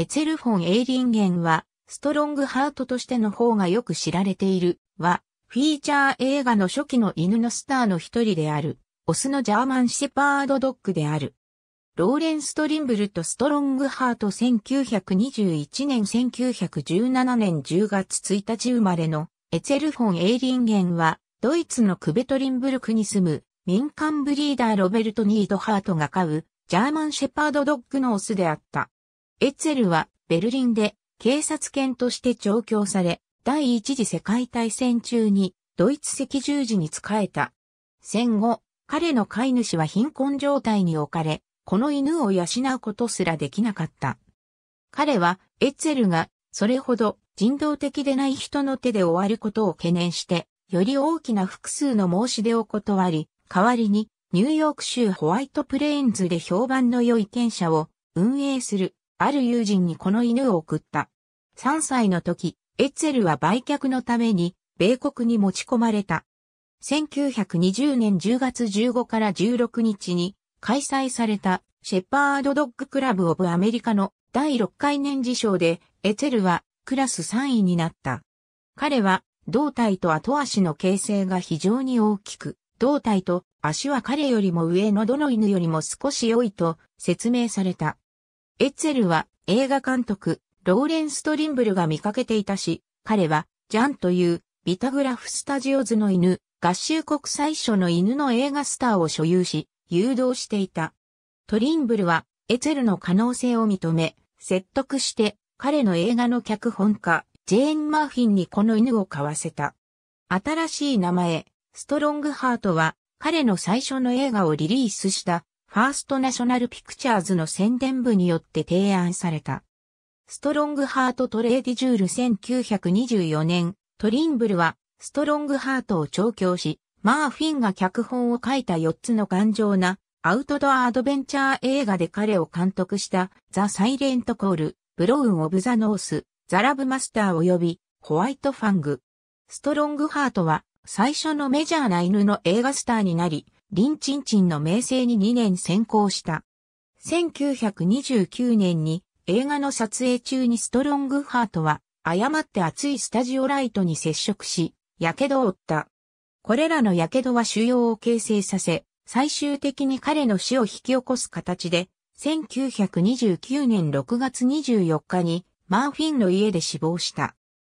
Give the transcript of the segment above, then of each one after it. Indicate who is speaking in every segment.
Speaker 1: エツェル・フォン・エイリンゲンは、ストロングハートとしての方がよく知られている、は、フィーチャー映画の初期の犬のスターの一人である、オスのジャーマン・シェパード・ドッグである。ローレンス・トリンブルとストロングハート1921年1917年10月1日生まれのエツェル・フォン・エイリンゲンは、ドイツのクベトリンブルクに住む民間ブリーダーロベルト・ニードハートが飼うジャーマン・シェパード・ドッグのオスであった。エツェルはベルリンで警察犬として調教され、第一次世界大戦中にドイツ赤十字に仕えた。戦後、彼の飼い主は貧困状態に置かれ、この犬を養うことすらできなかった。彼は、エツェルが、それほど人道的でない人の手で終わることを懸念して、より大きな複数の申し出を断り、代わりに、ニューヨーク州ホワイトプレーンズで評判の良い犬舎を運営するある友人にこの犬を送った。3歳の時、エッツェルは売却のために、米国に持ち込まれた。1920年10月15から16日に開催されたシェパードドッグクラブオブアメリカの第6回年次賞でエツェルはクラス3位になった。彼は胴体と後足の形成が非常に大きく、胴体と足は彼よりも上のどの犬よりも少し良いと説明された。エッツェルは映画監督、ローレンス・トリンブルが見かけていたし、彼は、ジャンという、ビタグラフ・スタジオズの犬、合衆国最初の犬の映画スターを所有し、誘導していた。トリンブルは、エツェルの可能性を認め、説得して、彼の映画の脚本家、ジェーン・マーフィンにこの犬を買わせた。新しい名前、ストロングハートは、彼の最初の映画をリリースしたファーストナショナルピクチャーズの宣伝部によって提案された。ストロングハートトレーディジュール1924年、トリンブルは、ストロングハートを調教し、マーフィンが脚本を書いた4つの頑丈なアウトドアアドベンチャー映画で彼を監督したザ・サイレント・コール、ブロウン・オブ・ザ・ノース、ザ・ラブ・マスター及びホワイト・ファング。ストロングハートは最初のメジャーな犬の映画スターになり、リン・チンチンの名声に2年先行した。1929年に映画の撮影中にストロングハートは誤って熱いスタジオライトに接触し、火傷を負った。これらの火傷は腫瘍を形成させ、最終的に彼の死を引き起こす形で、1929年6月24日にマーフィンの家で死亡した。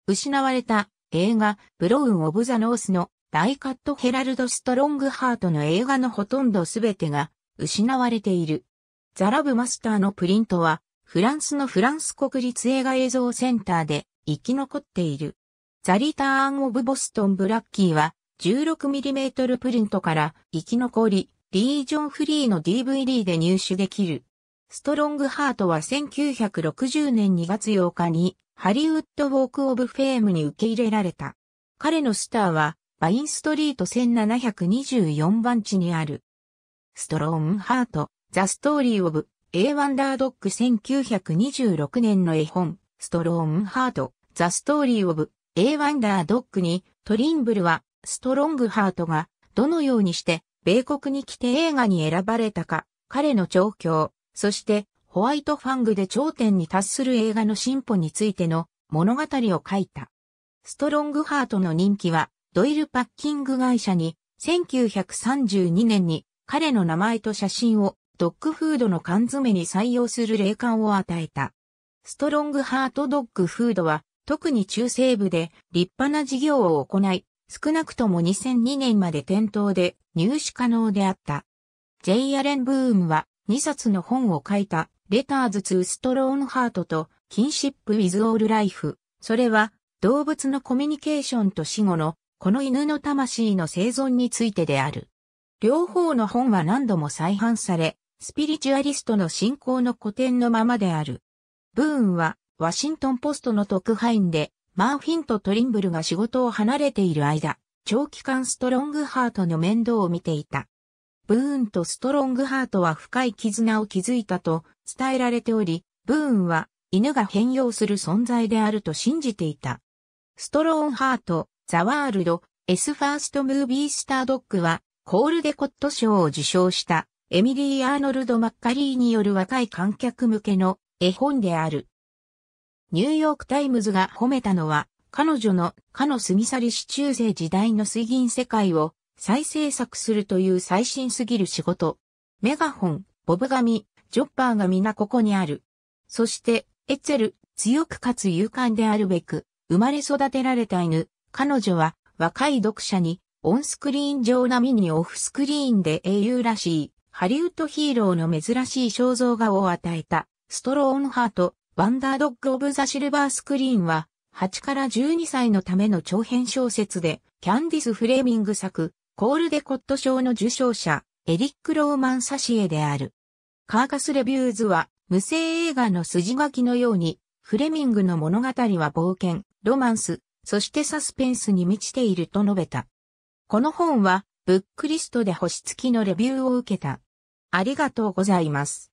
Speaker 1: 失われた映画ブロウン・オブ・ザ・ノースのダイカット・ヘラルド・ストロングハートの映画のほとんどすべてが失われている。ザ・ラブ・マスターのプリントは、フランスのフランス国立映画映像センターで生き残っている。ザ・リターン・オブ・ボストン・ブラッキーは、16mm プリントから生き残り、リージョンフリーの DVD で入手できる。ストロングハートは1960年2月8日にハリウッドウォークオブフェームに受け入れられた。彼のスターはバインストリート1724番地にある、ストローンハート、ザ・ストーリー・オブ、A ワンダードッグ1926年の絵本、ストローンハート、ザ・ストーリー・オブ、A ワンダードッグに、トリンブルは、ストロングハートが、どのようにして、米国に来て映画に選ばれたか、彼の調教、そして、ホワイトファングで頂点に達する映画の進歩についての物語を書いた。ストロングハートの人気はドイルパッキング会社に、1932年に彼の名前と写真をドッグフードの缶詰に採用する霊感を与えた。ストロングハートドッグフードは特に中西部で立派な事業を行い、少なくとも2002年まで店頭で入手可能であった。J. アレン・ブームは2冊の本を書いたレターズ・ツー・ストローンハートとキンシップ・ウィズ・オール・ライフ。それは動物のコミュニケーションと死後のこの犬の魂の生存についてである。両方の本は何度も再版され、スピリチュアリストの信仰の古典のままである。ブーンは、ワシントンポストの特派員で、マーフィンとトリンブルが仕事を離れている間、長期間ストロングハートの面倒を見ていた。ブーンとストロングハートは深い絆を築いたと伝えられており、ブーンは犬が変容する存在であると信じていた。ストロンハート、ザワールド、エスファーストムービースタードッグは、コールデコット賞を受賞した、エミリー・アーノルド・マッカリーによる若い観客向けの絵本である。ニューヨークタイムズが褒めたのは、彼女の、かの過ぎ去り市中世時代の水銀世界を再制作するという最新すぎる仕事。メガホン、ボブ紙、ジョッパーが皆ここにある。そして、エツェル、強くかつ勇敢であるべく、生まれ育てられた犬、彼女は若い読者にオンスクリーン上並みにオフスクリーンで英雄らしいハリウッドヒーローの珍しい肖像画を与えたストローンハート、ワンダードッグ・オブ・ザ・シルバースクリーンは8から12歳のための長編小説でキャンディス・フレーミング作コールデコット賞の受賞者エリック・ローマン・サシエである。カーカス・レビューズは無声映画の筋書きのようにフレミングの物語は冒険、ロマンス、そしてサスペンスに満ちていると述べた。この本は、ブックリストで星付きのレビューを受けた。ありがとうございます。